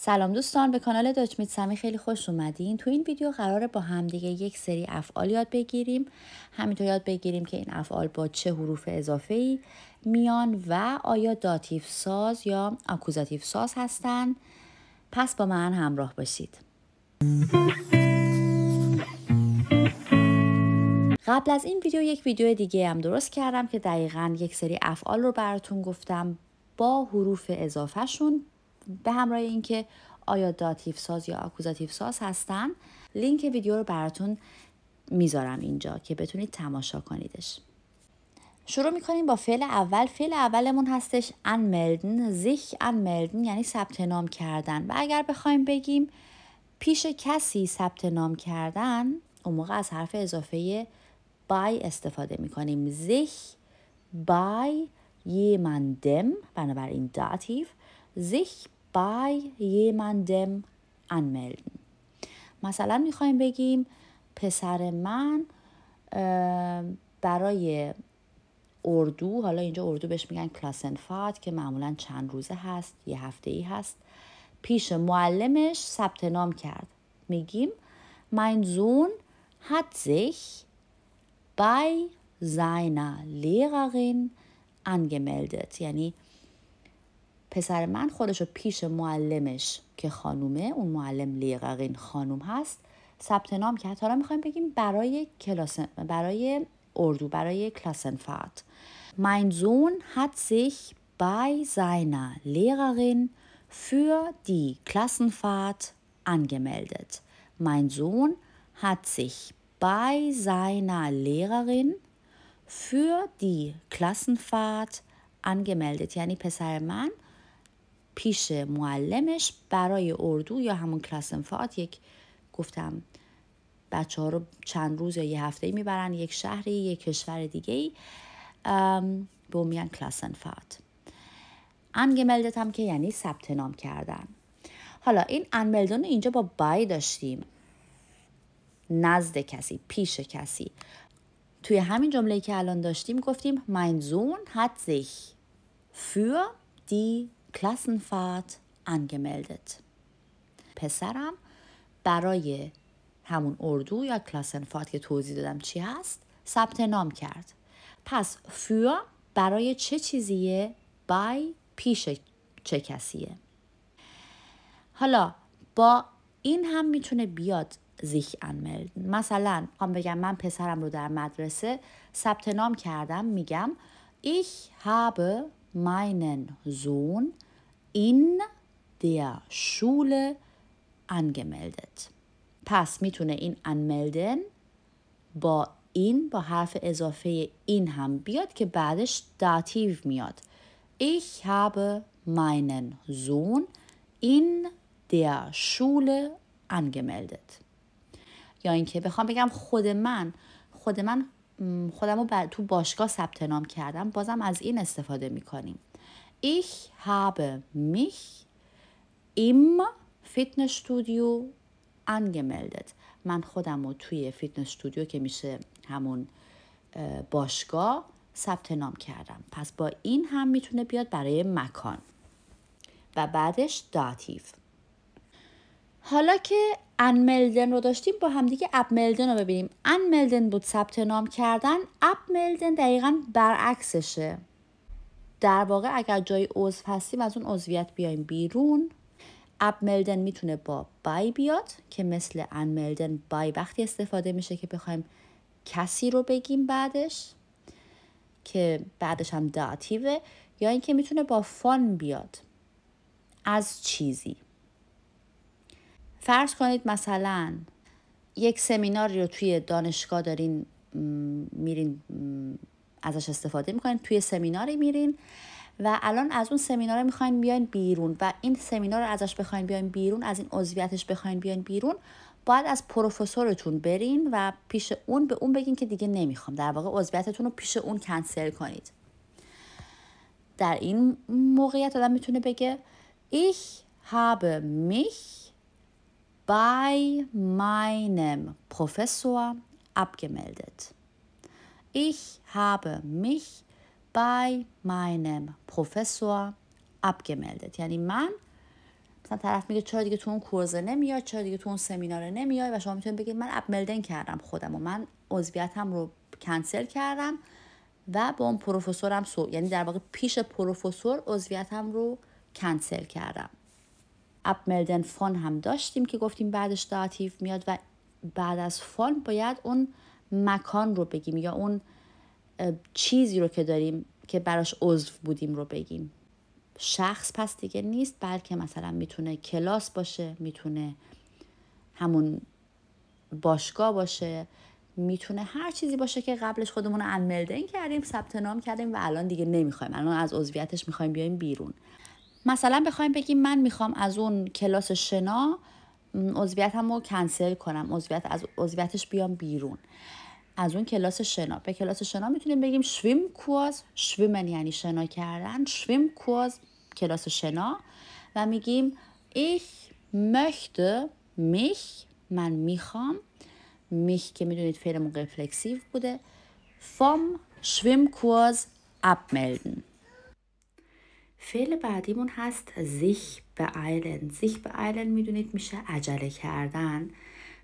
سلام دوستان به کانال داچمیت سمی خیلی خوش اومدین تو این ویدیو قراره با همدیگه یک سری افعال یاد بگیریم همینطور یاد بگیریم که این افعال با چه حروف اضافه ای میان و آیا داتیف ساز یا آکوزاتیف ساز هستند پس با من همراه باشید قبل از این ویدیو یک ویدیو دیگه هم درست کردم که دقیقا یک سری افعال رو براتون گفتم با حروف اضافهشون به همراه اینکه آیا داتیف ساز یا آکوزاتیف ساز هستن لینک ویدیو رو براتون میذارم اینجا که بتونید تماشا کنیدش شروع میکنیم با فعل اول فعل اولمون هستش انملدن زیخ انملدن یعنی ثبت نام کردن و اگر بخوایم بگیم پیش کسی ثبت نام کردن اون موقع از حرف اضافه بای استفاده میکنیم زیخ بای یمندم بنابراین داتیف زیخ bei jemandem anmelden مثلا میخوایم بگیم پسر من برای اردو حالا اینجا اردو بهش میگن کلاسنفات که معمولا چند روزه هست یه هفته ای هست پیش معلمش ثبت نام کرد میگیم mein Sohn hat sich bei seiner Lehrerin angemeldet یعنی پسر من خودشو پیش معلمش که خانومه اون معلم لیققین خانوم هست ثبت نام کرد حالا میخوایم بگیم برای کلاس برای اردو برای کلاسنفات mein Sohn hat sich bei seiner Lehrerin für die Klassenfahrt angemeldet. Mein Sohn hat sich bei seiner Lehrerin für die Klassenfahrt angemeldet. یعنی پسر من پیش معلمش برای اردو یا همون کلاس انفات یک گفتم بچه ها رو چند روز یا یه هفته میبرن یک شهری یک کشور دیگه ای به کلاس کلاسنفات انگملدت هم که یعنی ثبت نام کردن حالا این انملدون اینجا با بای داشتیم نزد کسی پیش کسی توی همین جمله که الان داشتیم گفتیم منزون زون hat sich für klassenfahrt angemeldet. پسرم برای همون اردو یا کلاسنفات که توضیح دادم چی هست ثبت نام کرد پس فیا برای چه چیزیه بای پیش چه کسیه حالا با این هم میتونه بیاد زیخ انمل مثلا هم بگم من پسرم رو در مدرسه ثبت نام کردم میگم ich habe meinen زون in der Schule angemeldet. پس میتونه این انملدن با این با حرف اضافه این هم بیاد که بعدش داتیو میاد. Ich habe meinen Sohn in der Schule angemeldet. یا اینکه بخوام بگم خود من خود من خودم رو تو باشگاه ثبت نام کردم بازم از این استفاده میکنیم Ich habe mich im Fitnessstudio angemeldet من خودم رو توی فیتنس استودیو که میشه همون باشگاه ثبت نام کردم پس با این هم میتونه بیاد برای مکان و بعدش داتیف حالا که انملدن رو داشتیم با همدیگه ملدن رو ببینیم انملدن بود ثبت نام کردن اپملدن دقیقا برعکسشه در واقع اگر جای عضو هستیم از اون عضویت بیایم بیرون اب ملدن میتونه با بای بیاد که مثل ان ملدن بای وقتی استفاده میشه که بخوایم کسی رو بگیم بعدش که بعدش هم داتیوه یا اینکه میتونه با فان بیاد از چیزی فرض کنید مثلا یک سمیناری رو توی دانشگاه دارین میرین ازش استفاده میکنین توی سمیناری میرین و الان از اون سمینار میخواین بیاین بیرون و این سمینار رو ازش بخواین بیاین بیرون از این عضویتش بخواین بیاین بیرون باید از پروفسورتون برین و پیش اون به اون بگین که دیگه نمیخوام در واقع عضویتتون رو پیش اون کنسل کنید در این موقعیت آدم میتونه بگه ich habe mich bei meinem Professor abgemeldet Ich habe mich bei meinem پروفسور abgemeldet یعنی من مثلا طرف میگه چرا دیگه تو اون کورزه نمیاد چرا دیگه تو اون سمینار نمیای و شما میتونید بگید من ابملدن کردم خودم و من عضویتم رو کنسل کردم و با اون پروفسورم سو یعنی در واقع پیش پروفسور عضویتم رو کنسل کردم ابملدن فون هم داشتیم که گفتیم بعدش داتیف میاد و بعد از فون باید اون مکان رو بگیم یا اون چیزی رو که داریم که براش عضو بودیم رو بگیم شخص پس دیگه نیست بلکه مثلا میتونه کلاس باشه میتونه همون باشگاه باشه میتونه هر چیزی باشه که قبلش خودمون انملدن کردیم ثبت نام کردیم و الان دیگه نمیخوایم الان از عضویتش میخوایم بیایم بیرون مثلا بخوایم بگیم من میخوام از اون کلاس شنا عضویتم رو کنسل کنم عضویت از عضویتش بیام بیرون از اون کلاس شنا به کلاس شنا میتونیم بگیم شویم کواز شویمن یعنی, یعنی شنا کردن شویم کواز کلاس شنا و میگیم ich möchte mich من میخوام میخ که میدونید فعل رفلکسیو بوده vom Schwimmkurs abmelden فعل بعدیمون هست زیخ به زیخ به میدونید میشه عجله کردن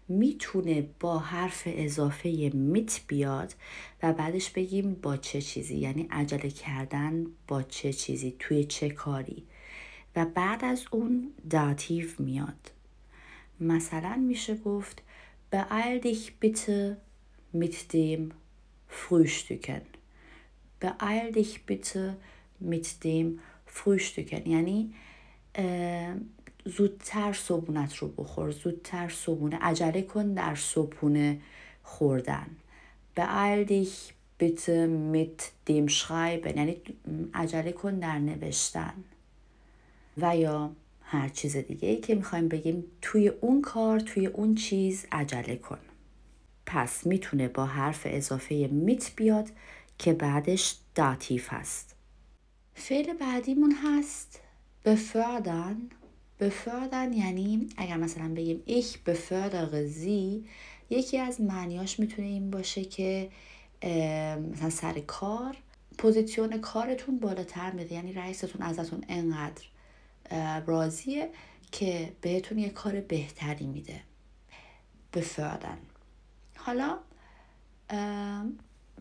میتونه با حرف اضافه میت بیاد و بعدش بگیم با چه چیزی یعنی عجله کردن با چه چیزی توی چه کاری و بعد از اون داتیف میاد مثلا میشه گفت beeil dich bitte mit dem Frühstücken. Beeil dich bitte mit dem فروشتوکن یعنی زودتر صبونت رو بخور زودتر صبونه عجله کن در صبونه خوردن به دیش bitte میت دیم Schreiben یعنی عجله کن در نوشتن و یا هر چیز دیگه ای که میخوایم بگیم توی اون کار توی اون چیز عجله کن پس میتونه با حرف اضافه میت بیاد که بعدش داتیف هست فعل بعدیمون هست بفردن بفردن یعنی اگر مثلا بگیم ایک بفردر زی یکی از معنیاش میتونه این باشه که مثلا سر کار پوزیسیون کارتون بالاتر میده یعنی رئیستون ازتون انقدر راضیه که بهتون یه کار بهتری میده بفردن حالا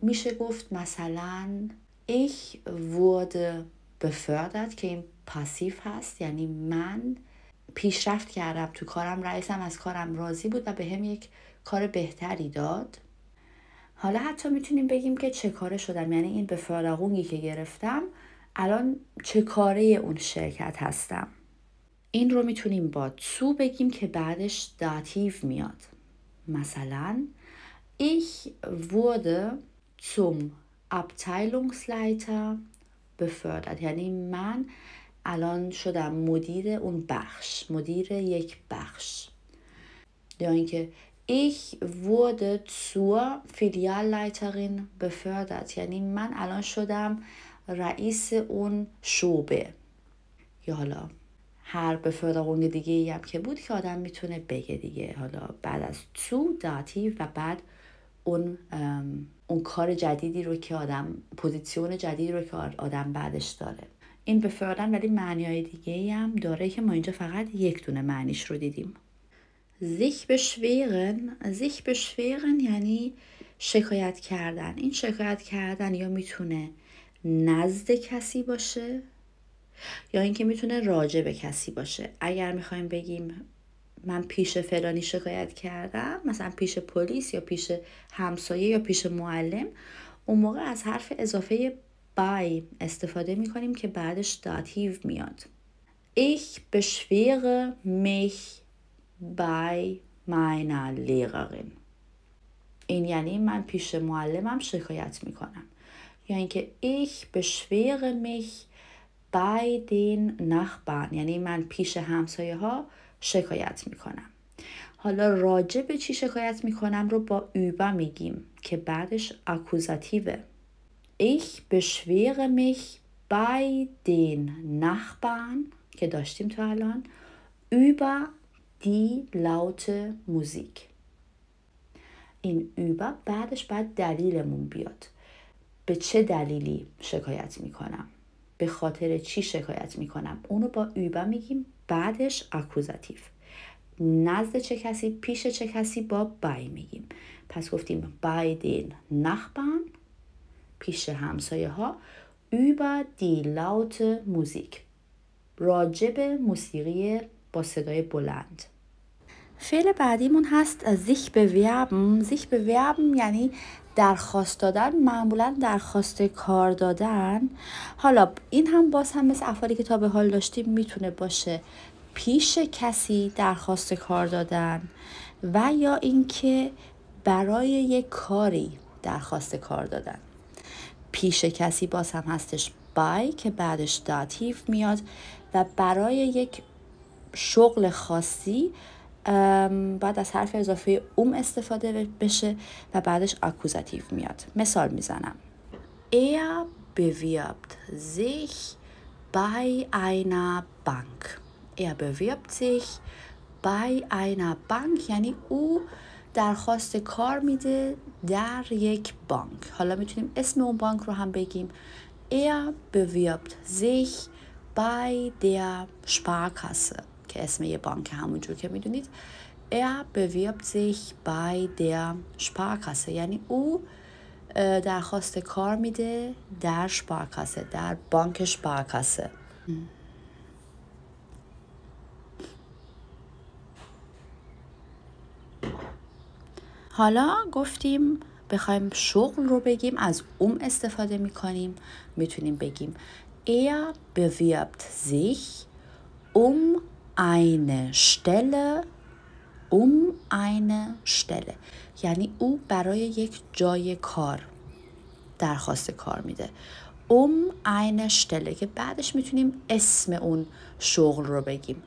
میشه گفت مثلا ich wurde befördert که این پاسیف هست یعنی من پیشرفت کردم تو کارم رئیسم از کارم راضی بود و به هم یک کار بهتری داد حالا حتی میتونیم بگیم که چه کاره شدم یعنی این به فراغونگی که گرفتم الان چه کاره اون شرکت هستم این رو میتونیم با تو بگیم که بعدش داتیو میاد مثلا ich wurde zum ابتیلونگسلیتر بفردد یعنی من الان شدم مدیر اون بخش مدیر یک بخش یا اینکه ich wurde zur Filialleiterin befördert یعنی من الان شدم رئیس اون شعبه یا حالا هر بفرداغون دیگه ای هم که بود که آدم میتونه بگه دیگه حالا بعد از تو داتی و بعد اون اون کار جدیدی رو که آدم پوزیسیون جدیدی رو که آدم بعدش داره این به فعلا ولی های دیگه ای هم داره که ما اینجا فقط یک دونه معنیش رو دیدیم زیک بشویغن زیک بشویغن یعنی شکایت کردن این شکایت کردن یا میتونه نزد کسی باشه یا اینکه میتونه راجع به کسی باشه اگر میخوایم بگیم من پیش فلانی شکایت کردم مثلا پیش پلیس یا پیش همسایه یا پیش معلم اون موقع از حرف اضافه بای استفاده می کنیم که بعدش داتیو میاد Ich beschwere mich bei meiner Lehrerin. این یعنی من پیش معلمم شکایت میکنم یا یعنی اینکه ich beschwere mich bei den Nachbarn یعنی من پیش همسایه ها شکایت میکنم حالا راجع به چی شکایت میکنم رو با über میگیم که بعدش اکوزاتیوه ich beschwere mich bei den Nachbarn که داشتیم تا الان über دی laute موزیک این über بعدش بعد دلیلمون بیاد به چه دلیلی شکایت میکنم به خاطر چی شکایت میکنم اونو با über میگیم بعدش اکوزاتیف نزد چه کسی پیش چه کسی با بای میگیم پس گفتیم بای دین نخبان پیش همسایه ها اوبا دی لاوت موزیک راجب موسیقی با صدای بلند فعل بعدیمون هست زیخ bewerben زیخ bewerben یعنی درخواست دادن معمولا درخواست کار دادن حالا این هم باز هم مثل افعالی که تا به حال داشتیم میتونه باشه پیش کسی درخواست کار دادن و یا اینکه برای یک کاری درخواست کار دادن پیش کسی باز هم هستش بای که بعدش داتیف میاد و برای یک شغل خاصی باید از حرف اضافه اوم استفاده بشه و بعدش اکوزاتیو میاد مثال میزنم Er bewirbt sich bei einer Bank. Er bewirbt sich bei einer Bank یعنی او درخواست کار میده در یک بانک. حالا میتونیم اسم اون بانک رو هم بگیم. Er bewirbt sich bei der Sparkasse. که اسم یه بانک همونجور که میدونید er bewirbt sich bei der Sparkasse یعنی او درخواست کار میده در شپارکاسه در بانک شپارکاسه حالا گفتیم بخوایم شغل رو بگیم از اوم استفاده میکنیم میتونیم بگیم er bewirbt sich um eine Stelle um eine Stelle یعنی او برای یک جای کار درخواست کار میده Um eine Stelle که بعدش میتونیم اسم اون شغل رو بگیم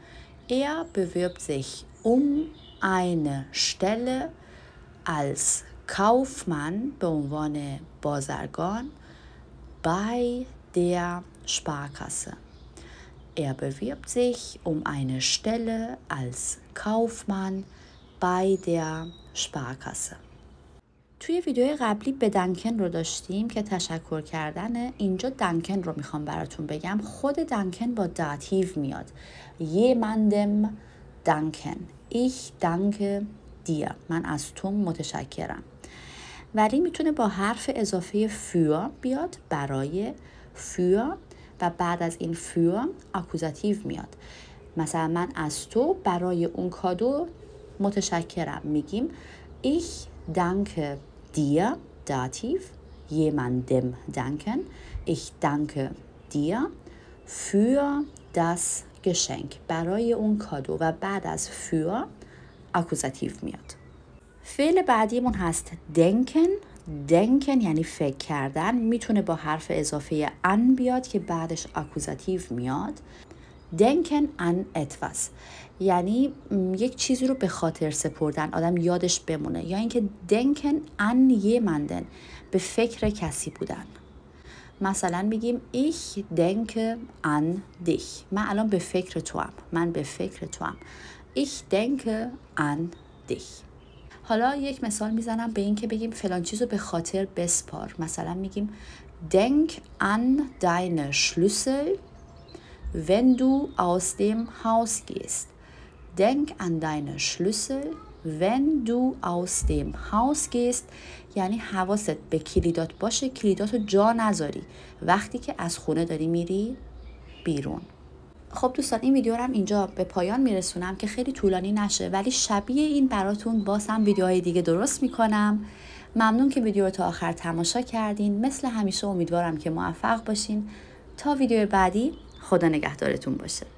Er bewirbt sich um eine Stelle als Kaufmann به عنوان بازرگان bei der Sparkasse Er bewirbt sich um eine Stelle als Kaufmann bei der Sparkasse. توی ویدیو قبلی به دنکن رو داشتیم که تشکر کردن اینجا دنکن رو میخوام براتون بگم خود دنکن با داتیو میاد مندم دنکن ich danke dir من از تو متشکرم ولی میتونه با حرف اضافه für بیاد برای für و بعد از این فور اکوزاتیو میاد مثلا من از تو برای اون کادو متشکرم میگیم ich danke dir dativ jemandem danken ich danke dir für das geschenk برای اون کادو و بعد از فور اکوزاتیو میاد فعل بعدیمون هست denken دنکن یعنی فکر کردن میتونه با حرف اضافه ان بیاد که بعدش اکوزاتیو میاد دنکن ان etwas یعنی یک چیزی رو به خاطر سپردن آدم یادش بمونه یا اینکه denken یه یمندن به فکر کسی بودن مثلا بگیم ich دنک ان دیخ من الان به فکر هم من به فکر هم ich denke ان dich حالا یک مثال میزنم به اینکه بگیم فلان چیز رو به خاطر بسپار مثلا میگیم denk an deine Schlüssel wenn du aus dem Haus gehst denk an deine Schlüssel wenn du aus dem Haus gehst یعنی حواست به کلیدات باشه کلیدات رو جا نذاری وقتی که از خونه داری میری بیرون خب دوستان این ویدیو رو هم اینجا به پایان میرسونم که خیلی طولانی نشه ولی شبیه این براتون بازم ویدیوهای دیگه درست میکنم ممنون که ویدیو رو تا آخر تماشا کردین مثل همیشه امیدوارم که موفق باشین تا ویدیو بعدی خدا نگهدارتون باشه